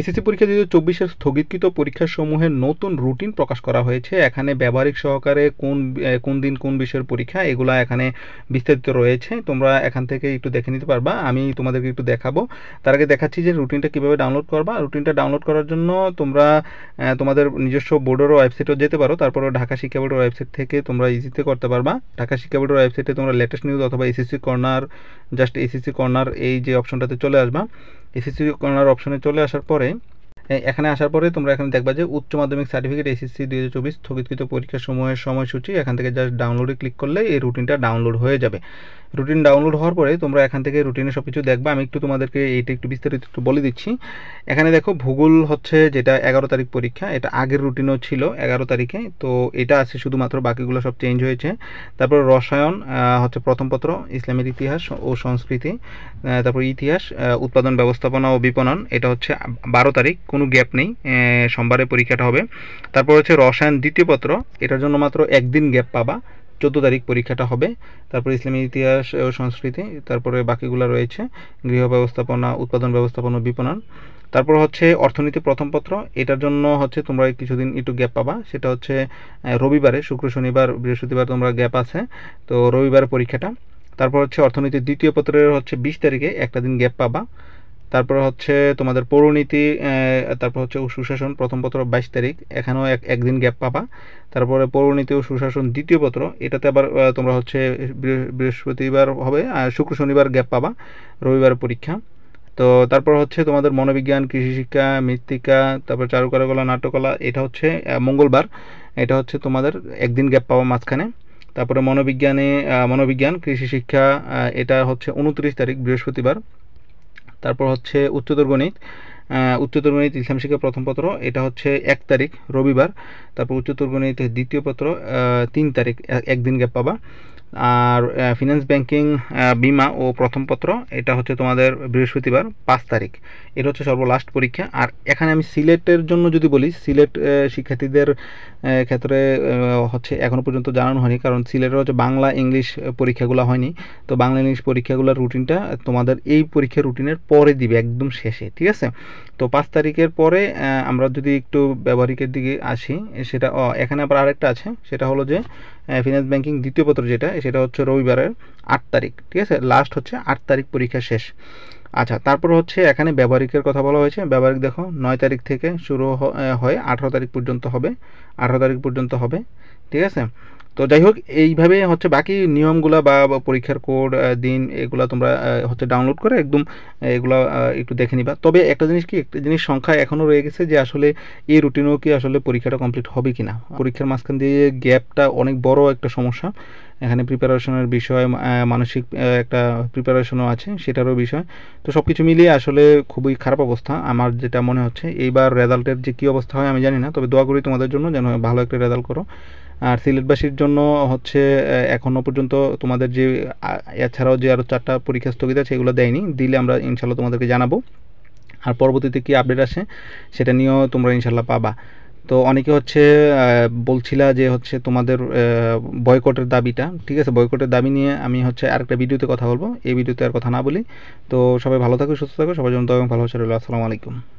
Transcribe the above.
SSC পরীক্ষা দুই হাজার চব্বিশের স্থগিতকৃত সমূহের নতুন রুটিন প্রকাশ করা হয়েছে এখানে ব্যবহারিক সহকারে কোন কোন দিন কোন বিষয়ের পরীক্ষা এগুলো এখানে বিস্তারিত রয়েছে তোমরা এখান থেকে একটু দেখে নিতে পারবা আমি তোমাদেরকে একটু দেখাবো তার আগে দেখাচ্ছি যে রুটিনটা কীভাবে ডাউনলোড করবা রুটিনটা ডাউনলোড করার জন্য তোমরা তোমাদের নিজস্ব বোর্ডেরও ওয়েবসাইটও যেতে পারো তারপর ঢাকা শিক্ষা বোর্ডের ওয়েবসাইট থেকে তোমরা ইজিতে করতে পারবা ঢাকা শিক্ষা বোর্ডের ওয়েবসাইটে তোমরা লেটেস্ট নিউজ অথবা SSC corner just SSC corner এই যে অপশনটাতে চলে আসবা এসএসসি কর্নার অপশনে চলে আসার পরে এখানে আসার পরে তোমরা এখানে দেখবা যে উচ্চ মাধ্যমিক সার্টিফিকেট এসএসসি দুই হাজার চব্বিশ স্থগিতকৃত পরীক্ষার সময়ের সময়সূচি এখান থেকে জাস্ট ডাউনলোডে ক্লিক করলে এই রুটিনটা ডাউনলোড হয়ে যাবে রুটিন ডাউনলোড হওয়ার পরে তোমরা এখান থেকে রুটিনে সব কিছু দেখবা আমি একটু তোমাদেরকে এইটা একটু বিস্তারিত একটু বলে দিচ্ছি এখানে দেখো ভূগোল হচ্ছে যেটা এগারো তারিখ পরীক্ষা এটা আগের রুটিনও ছিল এগারো তারিখে তো এটা আছে শুধুমাত্র বাকিগুলো সব চেঞ্জ হয়েছে তারপর রসায়ন হচ্ছে প্রথম পত্র ইসলামের ইতিহাস ও সংস্কৃতি তারপর ইতিহাস উৎপাদন ব্যবস্থাপনা ও বিপণন এটা হচ্ছে বারো তারিখ কোনো গ্যাপ নেই সোমবারে পরীক্ষাটা হবে তারপর হচ্ছে রসায়ন দ্বিতীয় পত্র এটার জন্য মাত্র একদিন গ্যাপ পাবা চোদ্দ তারিখ পরীক্ষাটা হবে তারপরে ইসলামী ইতিহাস ও সংস্কৃতি তারপরে বাকিগুলো রয়েছে গৃহ ব্যবস্থাপনা উৎপাদন ব্যবস্থাপনা বিপণন তারপর হচ্ছে অর্থনীতি প্রথম পত্র এটার জন্য হচ্ছে তোমরা কিছুদিন একটু গ্যাপ পাবা সেটা হচ্ছে রবিবারে শুক্র শনিবার বৃহস্পতিবার তোমরা গ্যাপ আছে তো রবিবার পরীক্ষাটা তারপর হচ্ছে অর্থনীতির দ্বিতীয় পত্রের হচ্ছে বিশ তারিখে একটা দিন গ্যাপ পাবা তারপর হচ্ছে তোমাদের পৌরনীতি তারপর হচ্ছে সুশাসন প্রথম পত্র বাইশ তারিখ এখানেও এক একদিন গ্যাপ পাবা তারপরে পৌরনীতি ও সুশাসন দ্বিতীয় পত্র এটাতে আবার তোমরা হচ্ছে বৃহস্পতিবার হবে শুক্র শনিবার গ্যাপ পাবা রবিবার পরীক্ষা তো তারপর হচ্ছে তোমাদের মনোবিজ্ঞান কৃষি শিক্ষা মৃত্তিকা তারপর চারুকলাকলা নাট্যকলা এটা হচ্ছে মঙ্গলবার এটা হচ্ছে তোমাদের একদিন গ্যাপ পাওয়া মাঝখানে তারপরে মনোবিজ্ঞানে মনোবিজ্ঞান কৃষি শিক্ষা এটা হচ্ছে উনত্রিশ তারিখ বৃহস্পতিবার তারপর হচ্ছে উচ্চতর গণিত উচ্চতর গণিত ইসলাম শিক্ষা প্রথম পত্র এটা হচ্ছে এক তারিখ রবিবার তারপর উচ্চতর গণিত দ্বিতীয় পত্র তিন তারিখ একদিন গ্যাপ পাবা আর ফিনান্স ব্যাংকিং বিমা ও প্রথমপত্র এটা হচ্ছে তোমাদের বৃহস্পতিবার পাঁচ তারিখ এটা হচ্ছে সর্বলাস্ট পরীক্ষা আর এখানে আমি সিলেটের জন্য যদি বলি সিলেট শিক্ষার্থীদের ক্ষেত্রে হচ্ছে এখনও পর্যন্ত জানানো হয়নি কারণ সিলেটের হচ্ছে বাংলা ইংলিশ পরীক্ষাগুলো হয়নি তো বাংলা ইংলিশ পরীক্ষাগুলোর রুটিনটা তোমাদের এই পরীক্ষার রুটিনের পরে দিবে একদম শেষে ঠিক আছে তো পাঁচ তারিখের পরে আমরা যদি একটু ব্যবহারিকের দিকে আসি সেটা এখানে আবার আরেকটা আছে সেটা হলো যে ফিনান্স ব্যাংকিং দ্বিতীয় পত্র যেটা সেটা হচ্ছে রবিবারের আট তারিখ ঠিক আছে লাস্ট হচ্ছে আট তারিখ পরীক্ষা শেষ আচ্ছা তারপর হচ্ছে এখানে ব্যবহারিকের কথা বলা হয়েছে ব্যবহারিক দেখো নয় তারিখ থেকে শুরু হয় আঠারো তারিখ পর্যন্ত হবে আঠারো তারিখ পর্যন্ত হবে ঠিক আছে তো যাই হোক এইভাবে হচ্ছে বাকি নিয়মগুলো বা পরীক্ষার কোড দিন এগুলো তোমরা হচ্ছে ডাউনলোড করে একদম এগুলো একটু দেখে নিবা তবে একটা জিনিস কি একটা জিনিস সংখ্যা এখনও রয়ে গেছে যে আসলে এই রুটিনেও কি আসলে পরীক্ষাটা কমপ্লিট হবে কি না পরীক্ষার মাঝখান দিয়ে গ্যাপটা অনেক বড় একটা সমস্যা এখানে প্রিপারেশনের বিষয় মানসিক একটা প্রিপারেশনও আছে সেটারও বিষয় তো সব কিছু মিলিয়ে আসলে খুবই খারাপ অবস্থা আমার যেটা মনে হচ্ছে এইবার রেজাল্টের যে কী অবস্থা হয় আমি জানি না তবে দোয়া করি তোমাদের জন্য যেন ভালো একটা রেজাল্ট করো আর সিলেটবাসীর জন্য হচ্ছে এখনও পর্যন্ত তোমাদের যে এছাড়াও যে আরও চারটা পরীক্ষা স্থগিত আছে এগুলো দেয়নি দিলে আমরা ইনশাল্লাহ তোমাদেরকে জানাবো আর পরবর্তীতে কী আপডেট আসে সেটা নিয়েও তোমরা ইনশাল্লাহ পাবা তো অনেকে হচ্ছে বলছিলা যে হচ্ছে তোমাদের বয়কটের দাবিটা ঠিক আছে বয়কটের দাবি নিয়ে আমি হচ্ছে আরেকটা ভিডিওতে কথা বলবো এই ভিডিওতে আর কথা না বলি তো সবাই ভালো থাকো সুস্থ থাকো সবাই জন্য এবং ভালো হচ্ছে রইল আসসালামু আলাইকুম